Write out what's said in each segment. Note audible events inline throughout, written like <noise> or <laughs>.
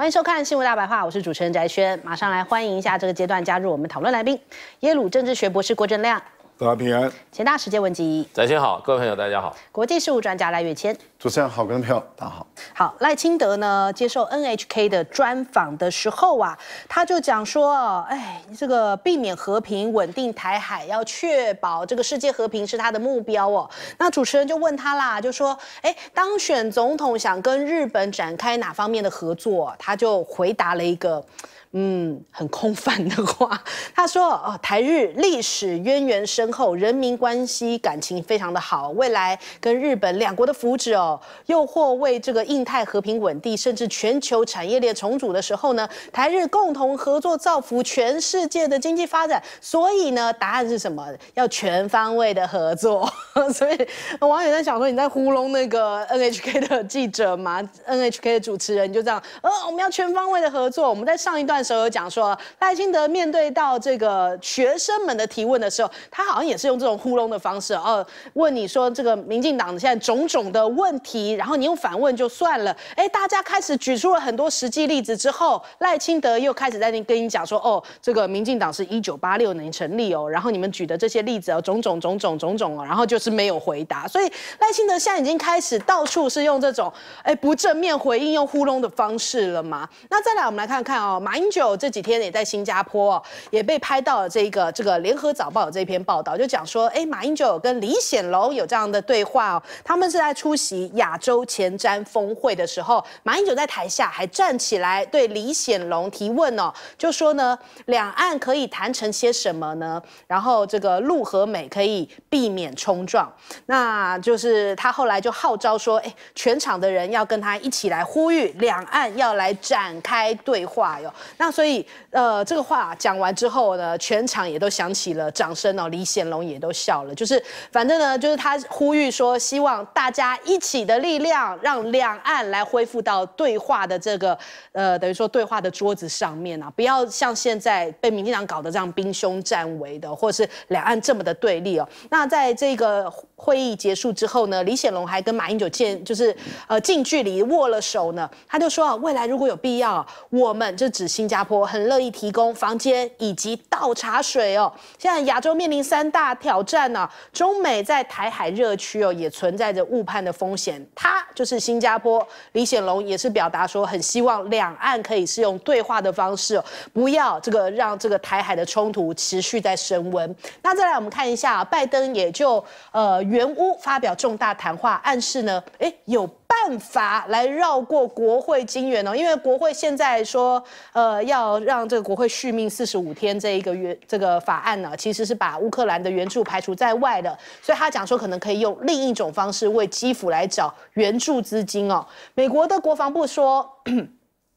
欢迎收看《新闻大白话》，我是主持人翟轩。马上来欢迎一下这个阶段加入我们讨论来宾：耶鲁政治学博士郭正亮，大家平安；前大时间文及翟轩好，各位朋友大家好，国际事务专家赖月谦。主持人，好，跟票打好。好，赖清德呢接受 N H K 的专访的时候啊，他就讲说，哎，这个避免和平稳定台海，要确保这个世界和平是他的目标哦。那主持人就问他啦，就说，哎，当选总统想跟日本展开哪方面的合作？他就回答了一个，嗯，很空泛的话。<laughs> 他说，哦，台日历史渊源深厚，人民关系感情非常的好，未来跟日本两国的福祉哦。又或为这个印太和平稳定，甚至全球产业链重组的时候呢，台日共同合作造福全世界的经济发展。所以呢，答案是什么？要全方位的合作。<laughs> 所以网友在想说，你在糊弄那个 NHK 的记者吗？NHK 的主持人就这样，呃，我们要全方位的合作。我们在上一段时候有讲说，赖清德面对到这个学生们的提问的时候，他好像也是用这种糊弄的方式，哦，问你说这个民进党现在种种的问。题，然后你用反问就算了。哎，大家开始举出了很多实际例子之后，赖清德又开始在那跟你讲说，哦，这个民进党是一九八六年成立哦，然后你们举的这些例子哦，种种种种种种哦，然后就是没有回答。所以赖清德现在已经开始到处是用这种哎不正面回应，用糊弄的方式了嘛。那再来，我们来看看哦，马英九这几天也在新加坡哦，也被拍到了这个这个联合早报这篇报道，就讲说，哎，马英九跟李显龙有这样的对话哦，他们是在出席。亚洲前瞻峰会的时候，马英九在台下还站起来对李显龙提问哦，就说呢，两岸可以谈成些什么呢？然后这个陆和美可以避免冲撞，那就是他后来就号召说，哎，全场的人要跟他一起来呼吁两岸要来展开对话哟。那所以，呃，这个话讲完之后呢，全场也都响起了掌声哦，李显龙也都笑了，就是反正呢，就是他呼吁说，希望大家一起。你的力量让两岸来恢复到对话的这个呃，等于说对话的桌子上面啊，不要像现在被民进党搞得这样兵凶战危的，或是两岸这么的对立哦。那在这个会议结束之后呢，李显龙还跟马英九见，就是呃近距离握了手呢。他就说啊，未来如果有必要，我们就指新加坡很乐意提供房间以及倒茶水哦。现在亚洲面临三大挑战呢，中美在台海热区哦，也存在着误判的风险。他就是新加坡李显龙，也是表达说很希望两岸可以是用对话的方式，不要这个让这个台海的冲突持续在升温。那再来我们看一下，拜登也就呃原屋发表重大谈话，暗示呢，哎有。办法来绕过国会金援哦，因为国会现在说，呃，要让这个国会续命四十五天这一个月这个法案呢，其实是把乌克兰的援助排除在外的，所以他讲说可能可以用另一种方式为基辅来找援助资金哦。美国的国防部说。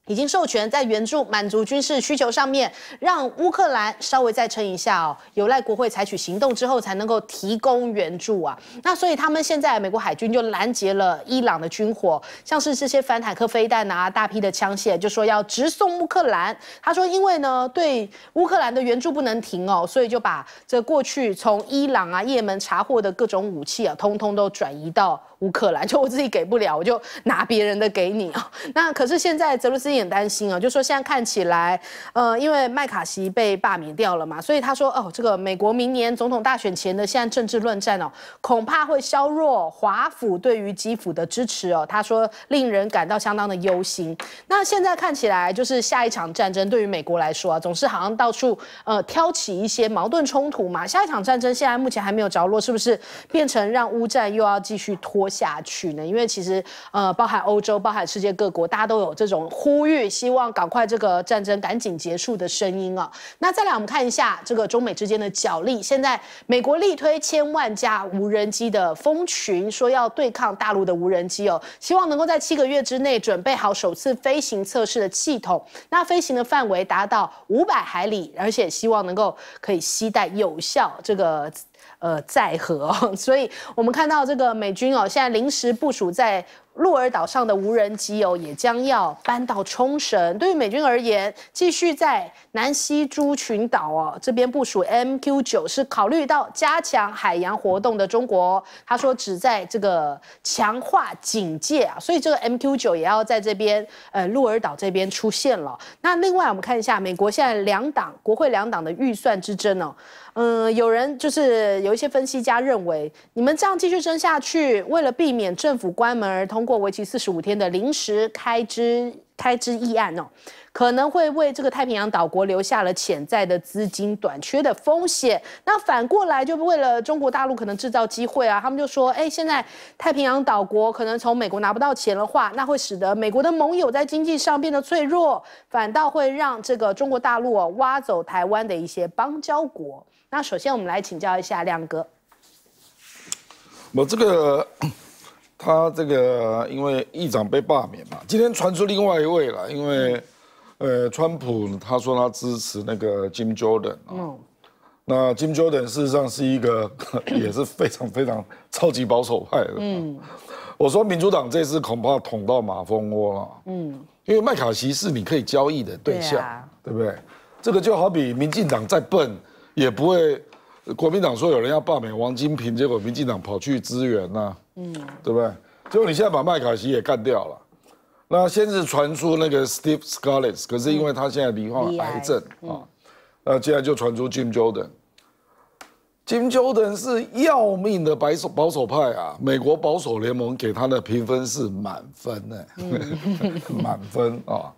已经授权在援助满足军事需求上面，让乌克兰稍微再撑一下哦，有赖国会采取行动之后才能够提供援助啊。那所以他们现在美国海军就拦截了伊朗的军火，像是这些反坦克飞弹啊，大批的枪械，就说要直送乌克兰。他说，因为呢对乌克兰的援助不能停哦，所以就把这过去从伊朗啊、也门查获的各种武器啊，通通都转移到。乌克兰就我自己给不了，我就拿别人的给你啊。那可是现在泽鲁斯也担心啊，就说现在看起来，呃，因为麦卡锡被罢免掉了嘛，所以他说哦，这个美国明年总统大选前的现在政治论战哦，恐怕会削弱华府对于基辅的支持哦。他说令人感到相当的忧心。那现在看起来就是下一场战争对于美国来说啊，总是好像到处呃挑起一些矛盾冲突嘛。下一场战争现在目前还没有着落，是不是变成让乌战又要继续拖？下去呢？因为其实，呃，包含欧洲，包含世界各国，大家都有这种呼吁，希望赶快这个战争赶紧结束的声音啊。那再来，我们看一下这个中美之间的角力。现在，美国力推千万架无人机的蜂群，说要对抗大陆的无人机哦，希望能够在七个月之内准备好首次飞行测试的系统。那飞行的范围达到五百海里，而且希望能够可以携带有效这个。呃，在和，<laughs> 所以我们看到这个美军哦，现在临时部署在鹿儿岛上的无人机哦，也将要搬到冲绳。对于美军而言，继续在南西诸群岛哦这边部署 MQ 九，是考虑到加强海洋活动的中国。他说，只在这个强化警戒啊，所以这个 MQ 九也要在这边呃鹿儿岛这边出现了。那另外，我们看一下美国现在两党国会两党的预算之争哦。嗯，有人就是有一些分析家认为，你们这样继续争下去，为了避免政府关门而通过为期四十五天的临时开支开支议案哦，可能会为这个太平洋岛国留下了潜在的资金短缺的风险。那反过来就为了中国大陆可能制造机会啊，他们就说，哎，现在太平洋岛国可能从美国拿不到钱的话，那会使得美国的盟友在经济上变得脆弱，反倒会让这个中国大陆挖走台湾的一些邦交国。那首先，我们来请教一下亮哥。我这个，他这个，因为议长被罢免嘛，今天传出另外一位了，因为，呃，川普他说他支持那个 Jim Jordan 啊，那 Jim Jordan 事实上是一个 <coughs> 也是非常非常超级保守派的。嗯，我说民主党这次恐怕捅到马蜂窝了。嗯，因为麦卡锡是你可以交易的对象，对不对？这个就好比民进党再笨。也不会，国民党说有人要罢免王金平，结果民进党跑去支援呐，嗯，对不对？结果你现在把麦卡锡也干掉了，那先是传出那个 Steve Scalise，可是因为他现在罹患癌症啊，那接下来就传出 Jim Jordan，Jim Jordan 是要命的白手保守派啊，美国保守联盟给他的评分是满分呢，<laughs> 满分啊，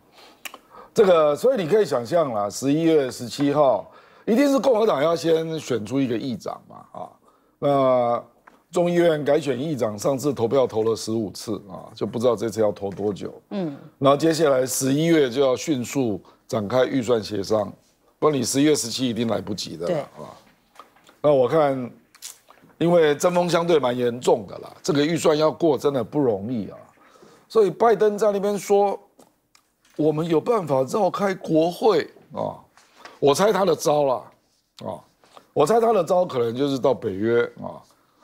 这个，所以你可以想象啦，十一月十七号。一定是共和党要先选出一个议长嘛？啊，那众议院改选议长，上次投票投了十五次啊，就不知道这次要投多久。嗯，然后接下来十一月就要迅速展开预算协商，不然你十一月十七一定来不及的。对啊，那我看，因为针锋相对蛮严重的啦，这个预算要过真的不容易啊。所以拜登在那边说，我们有办法绕开国会啊。我猜他的招了，啊，我猜他的招可能就是到北约啊，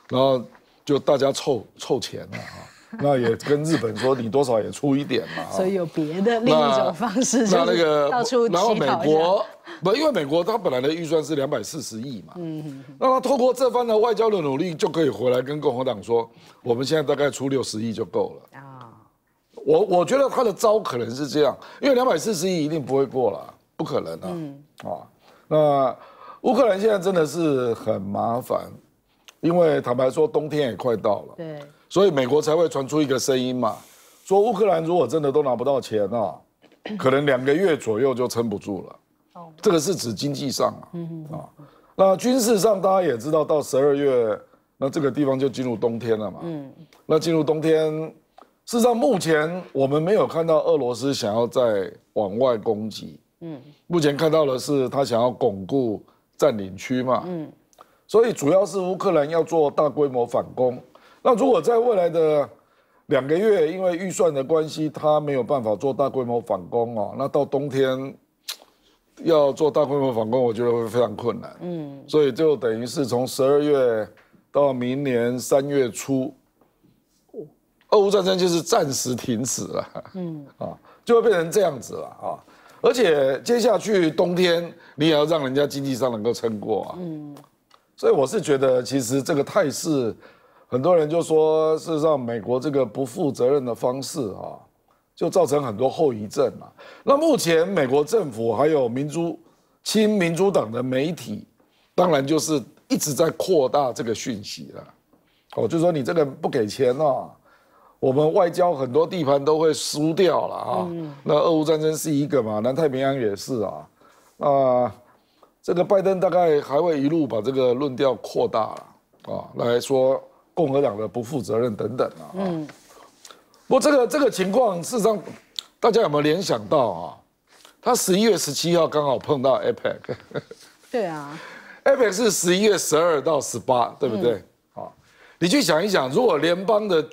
然后就大家凑凑钱了啊，<laughs> 那也跟日本说你多少也出一点嘛。所以有别的另一种方式，那那个到处然后美国不，因为美国他本来的预算是两百四十亿嘛，嗯那他透过这番的外交的努力就可以回来跟共和党说，我们现在大概出六十亿就够了啊。我我觉得他的招可能是这样，因为两百四十亿一定不会过了。不可能啊！啊，那乌克兰现在真的是很麻烦，因为坦白说，冬天也快到了，对，所以美国才会传出一个声音嘛，说乌克兰如果真的都拿不到钱啊，<coughs> 可能两个月左右就撑不住了。哦，这个是指经济上啊。啊，那军事上，大家也知道，到十二月，那这个地方就进入冬天了嘛。嗯，那进入冬天，事实上目前我们没有看到俄罗斯想要再往外攻击。目前看到的是他想要巩固占领区嘛，嗯，所以主要是乌克兰要做大规模反攻。那如果在未来的两个月，因为预算的关系，他没有办法做大规模反攻啊，那到冬天要做大规模反攻，我觉得会非常困难。嗯，所以就等于是从十二月到明年三月初，俄乌战争就是暂时停止了。嗯，啊，就会变成这样子了啊。而且接下去冬天，你也要让人家经济上能够撑过啊。嗯，所以我是觉得，其实这个态势，很多人就说，事实上美国这个不负责任的方式啊，就造成很多后遗症啊。那目前美国政府还有民主亲民主党的媒体，当然就是一直在扩大这个讯息了。哦，就说你这个不给钱啊。我们外交很多地盘都会输掉了啊！那俄乌战争是一个嘛，南太平洋也是啊，啊，这个拜登大概还会一路把这个论调扩大了啊，来说共和党的不负责任等等啊。嗯，不过这个这个情况，事实上大家有没有联想到啊？他十一月十七号刚好碰到 APEC。<laughs> 对啊，APEC 是十一月十二到十八，对不对？啊，你去想一想，如果联邦的。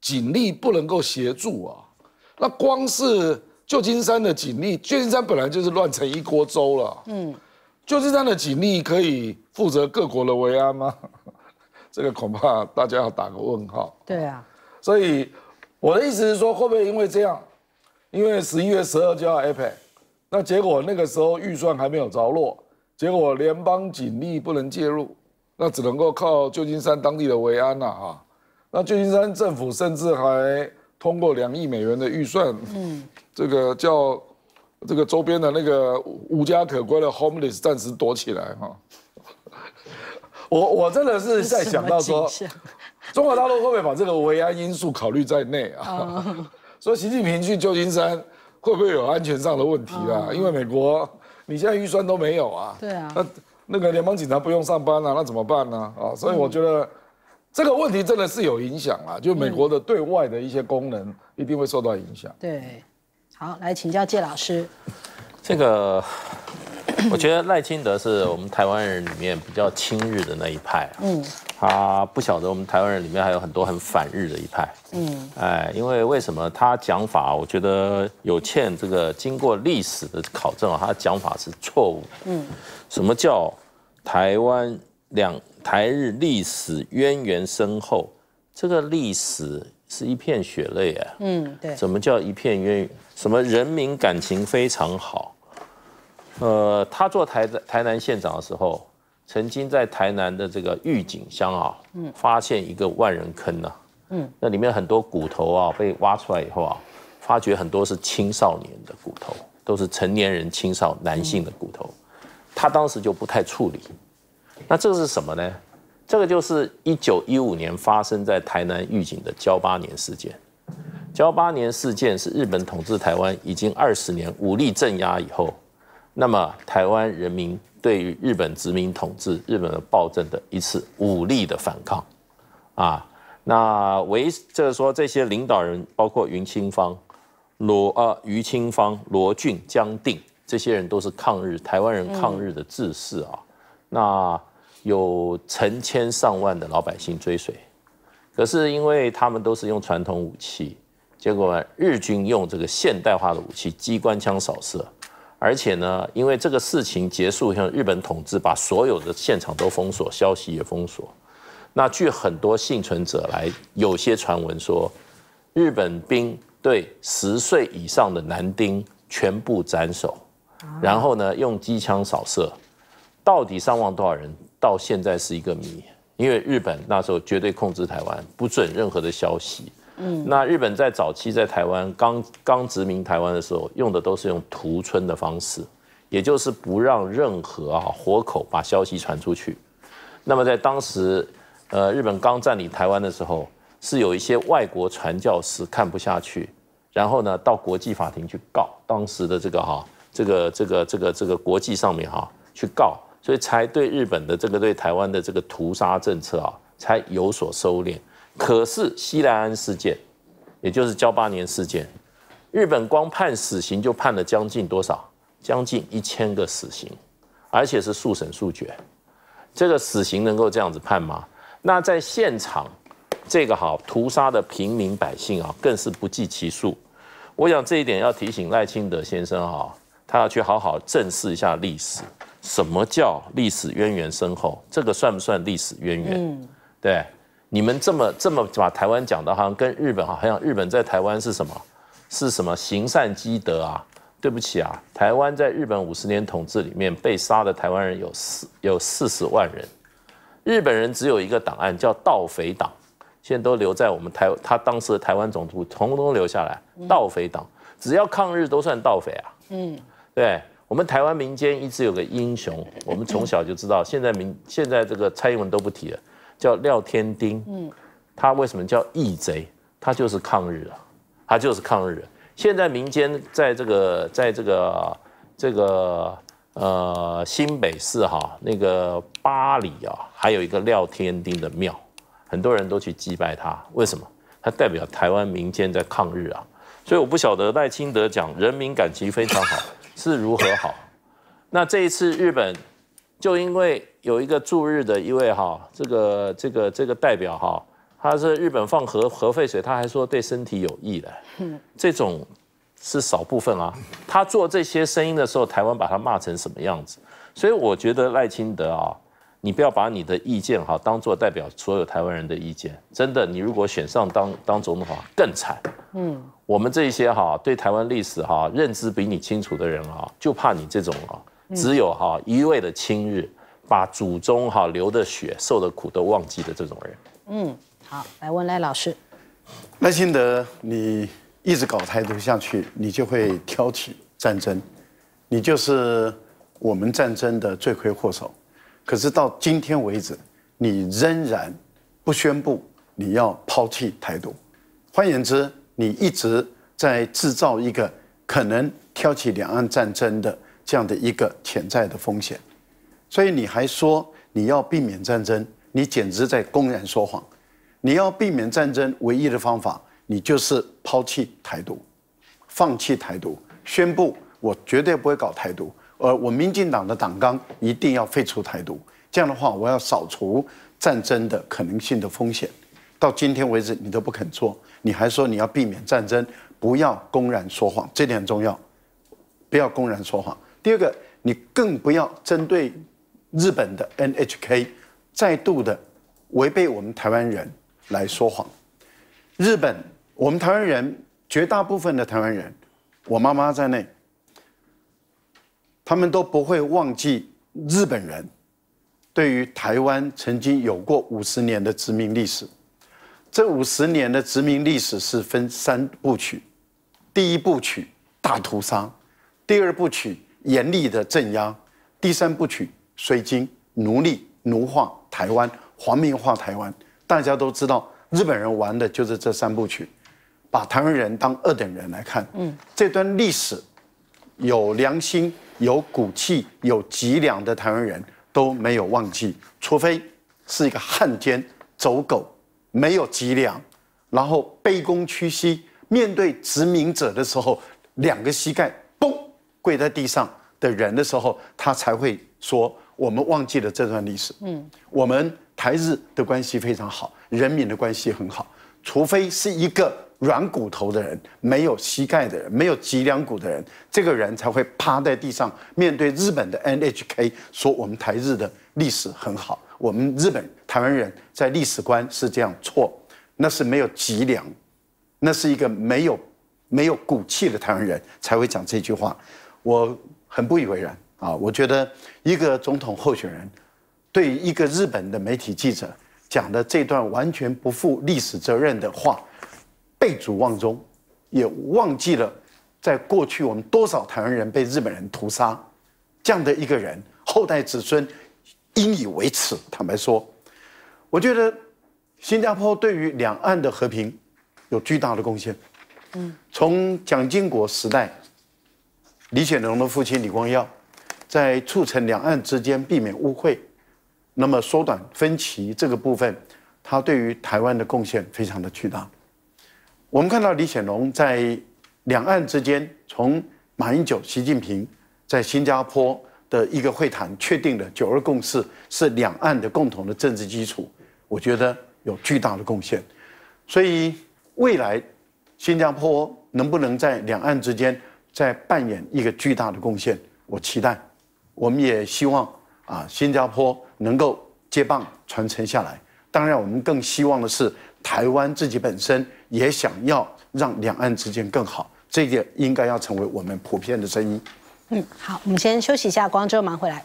警力不能够协助啊，那光是旧金山的警力，旧金山本来就是乱成一锅粥了。嗯，旧金山的警力可以负责各国的维安吗？<laughs> 这个恐怕大家要打个问号。对啊，所以我的意思是说，会不会因为这样，因为十一月十二就要 a p c 那结果那个时候预算还没有着落，结果联邦警力不能介入，那只能够靠旧金山当地的维安了啊。那旧金山政府甚至还通过两亿美元的预算，嗯，这个叫这个周边的那个无家可归的 homeless 暂时躲起来哈。我我真的是在想到说，<laughs> 中国大陆会不会把这个维安因素考虑在内啊？说 <laughs> 习近平去旧金山会不会有安全上的问题啊？因为美国你现在预算都没有啊，对啊，那那个联邦警察不用上班了，那怎么办呢？啊，所以我觉得。这个问题真的是有影响啊！就美国的对外的一些功能一定会受到影响。对，好，来请教谢老师，这个，我觉得赖清德是我们台湾人里面比较亲日的那一派。嗯，他不晓得我们台湾人里面还有很多很反日的一派。嗯，哎，因为为什么他讲法，我觉得有欠这个经过历史的考证啊，他讲法是错误。嗯，什么叫台湾两？台日历史渊源深厚，这个历史是一片血泪啊。嗯，对。怎么叫一片渊源？什么人民感情非常好？呃，他做台台南县长的时候，曾经在台南的这个御井乡啊，发现一个万人坑呐。嗯。那里面很多骨头啊，被挖出来以后啊，发觉很多是青少年的骨头，都是成年人、青少男性的骨头，他当时就不太处理。那这个是什么呢？这个就是一九一五年发生在台南预警的“交八年事件”。交八年事件是日本统治台湾已经二十年，武力镇压以后，那么台湾人民对于日本殖民统治、日本的暴政的一次武力的反抗。啊，那为就是说这些领导人，包括云清芳、罗呃于清芳、罗俊、江定这些人，都是抗日台湾人抗日的志士啊。那有成千上万的老百姓追随，可是因为他们都是用传统武器，结果日军用这个现代化的武器机关枪扫射，而且呢，因为这个事情结束像日本统治把所有的现场都封锁，消息也封锁。那据很多幸存者来，有些传闻说，日本兵对十岁以上的男丁全部斩首，然后呢用机枪扫射，到底伤亡多少人？到现在是一个谜，因为日本那时候绝对控制台湾，不准任何的消息。嗯，那日本在早期在台湾刚刚殖民台湾的时候，用的都是用屠村的方式，也就是不让任何啊活口把消息传出去。那么在当时，呃，日本刚占领台湾的时候，是有一些外国传教士看不下去，然后呢到国际法庭去告当时的这个哈这个这个这个这个国际上面哈去告。所以才对日本的这个对台湾的这个屠杀政策啊，才有所收敛。可是西来安事件，也就是交八年事件，日本光判死刑就判了将近多少？将近一千个死刑，而且是速审速决。这个死刑能够这样子判吗？那在现场，这个好屠杀的平民百姓啊，更是不计其数。我想这一点要提醒赖清德先生哈，他要去好好正视一下历史。什么叫历史渊源深厚？这个算不算历史渊源？嗯，对，你们这么这么把台湾讲的，好像跟日本好像日本在台湾是什么？是什么行善积德啊？对不起啊，台湾在日本五十年统治里面，被杀的台湾人有四有四十万人，日本人只有一个档案叫盗匪党，现在都留在我们台，他当时的台湾总督统统留下来，盗匪党只要抗日都算盗匪啊，嗯，对。我们台湾民间一直有个英雄，我们从小就知道。现在民现在这个蔡英文都不提了，叫廖天丁。嗯，他为什么叫义贼？他就是抗日啊，他就是抗日。现在民间在这个在这个这个呃新北市哈那个巴黎啊，还有一个廖天丁的庙，很多人都去祭拜他。为什么？他代表台湾民间在抗日啊。所以我不晓得赖清德讲人民感情非常好。是如何好？那这一次日本就因为有一个驻日的一位哈，这个这个这个代表哈，他是日本放核核废水，他还说对身体有益的，这种是少部分啊。他做这些声音的时候，台湾把他骂成什么样子？所以我觉得赖清德啊。你不要把你的意见哈当做代表所有台湾人的意见，真的。你如果选上当当总统的话，更惨。嗯，我们这些哈对台湾历史哈认知比你清楚的人啊，就怕你这种啊，只有哈一味的亲日，把祖宗哈流的血、受的苦都忘记的这种人。嗯，好，来问赖老师。赖清德，你一直搞台独下去，你就会挑起战争，你就是我们战争的罪魁祸首。可是到今天为止，你仍然不宣布你要抛弃台独，换言之，你一直在制造一个可能挑起两岸战争的这样的一个潜在的风险。所以你还说你要避免战争，你简直在公然说谎。你要避免战争，唯一的方法，你就是抛弃台独，放弃台独，宣布我绝对不会搞台独。呃，我民进党的党纲一定要废除台独，这样的话，我要扫除战争的可能性的风险。到今天为止，你都不肯做，你还说你要避免战争，不要公然说谎，这点很重要，不要公然说谎。第二个，你更不要针对日本的 NHK 再度的违背我们台湾人来说谎。日本，我们台湾人绝大部分的台湾人，我妈妈在内。他们都不会忘记日本人对于台湾曾经有过五十年的殖民历史。这五十年的殖民历史是分三部曲：第一部曲大屠杀，第二部曲严厉的镇压，第三部曲水晶奴隶奴化台湾、皇民化台湾。大家都知道，日本人玩的就是这三部曲，把台湾人当二等人来看。嗯，这段历史有良心。有骨气、有脊梁的台湾人都没有忘记，除非是一个汉奸、走狗，没有脊梁，然后卑躬屈膝面对殖民者的时候，两个膝盖嘣跪在地上的人的时候，他才会说我们忘记了这段历史。嗯，我们台日的关系非常好，人民的关系很好，除非是一个。软骨头的人，没有膝盖的人，没有脊梁骨的人，这个人才会趴在地上面对日本的 NHK 说：“我们台日的历史很好，我们日本台湾人在历史观是这样错，那是没有脊梁，那是一个没有没有骨气的台湾人才会讲这句话。”我很不以为然啊！我觉得一个总统候选人对一个日本的媒体记者讲的这段完全不负历史责任的话。背主忘中，也忘记了在过去我们多少台湾人被日本人屠杀，这样的一个人后代子孙应以为耻。坦白说，我觉得新加坡对于两岸的和平有巨大的贡献。嗯，从蒋经国时代，李显龙的父亲李光耀，在促成两岸之间避免误会，那么缩短分歧这个部分，他对于台湾的贡献非常的巨大。我们看到李显龙在两岸之间，从马英九、习近平在新加坡的一个会谈，确定的“九二共识”是两岸的共同的政治基础，我觉得有巨大的贡献。所以未来新加坡能不能在两岸之间再扮演一个巨大的贡献，我期待。我们也希望啊，新加坡能够接棒传承下来。当然，我们更希望的是。台湾自己本身也想要让两岸之间更好，这点应该要成为我们普遍的声音。嗯，好，我们先休息一下，光洙忙回来。